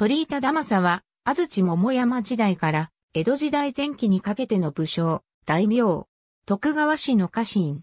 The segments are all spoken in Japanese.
鳥板玉佐は、安土桃山時代から、江戸時代前期にかけての武将、大名、徳川氏の家臣。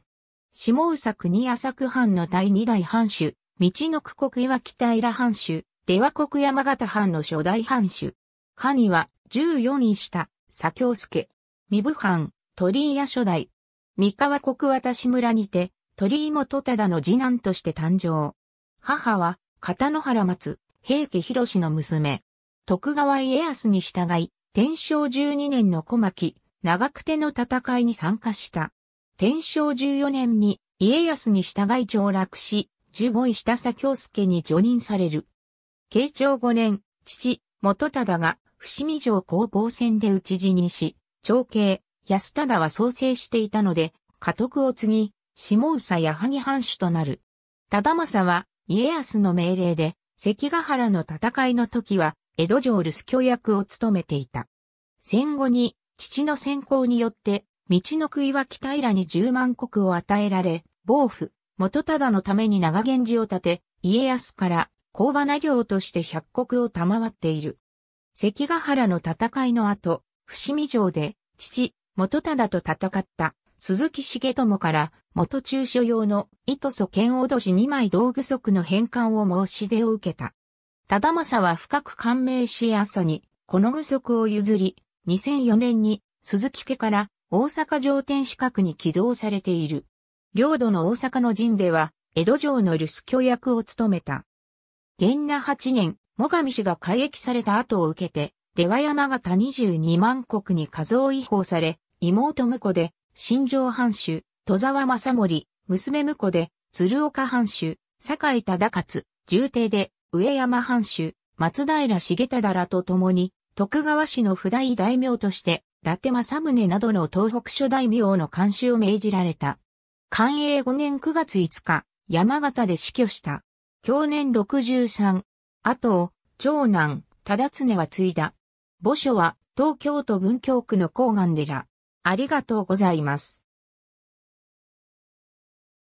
下佐国浅久藩の第二代藩主、道の国岩北平藩主、出羽国山形藩の初代藩主。下には、十四位下、左京介。三部藩、鳥居屋初代。三河国渡村にて、鳥居元忠の次男として誕生。母は、片野原松、平家広の娘。徳川家康に従い、天正12年の小牧、長久手の戦いに参加した。天正14年に家康に従い上落し、15位下佐京介に助任される。慶長5年、父、元忠が伏見城攻防戦で討ち死にし、長兄、安忠は創生していたので、家督を継ぎ、下総矢作藩主となる。忠政は家康の命令で関ヶ原の戦いの時は、江戸城留守居役を務めていた。戦後に、父の先行によって、道の杭は北平に十万国を与えられ、暴府、元忠のために長源氏を建て、家康から工場な領として百国を賜っている。関ヶ原の戦いの後、伏見城で、父、元忠と戦った鈴木重友から元中所用の糸祖剣脅し2枚道具足の返還を申し出を受けた。忠政は深く感銘し朝に、この具足を譲り、2004年に鈴木家から大阪上天守閣に寄贈されている。領土の大阪の陣では、江戸城の留守居役を務めた。元那8年、最上氏が改役された後を受けて、出羽山形22万石に数を違法され、妹婿で新城藩主、戸沢正森、娘婿で、鶴岡藩主、堺忠勝、重帝で、上山藩主、松平重忠らと共に、徳川氏の不代大名として、伊達政宗などの東北諸大名の監修を命じられた。寛永5年9月5日、山形で死去した。去年63。後を、長男、忠常は継いだ。墓所は、東京都文京区の高岸寺。ありがとうございます。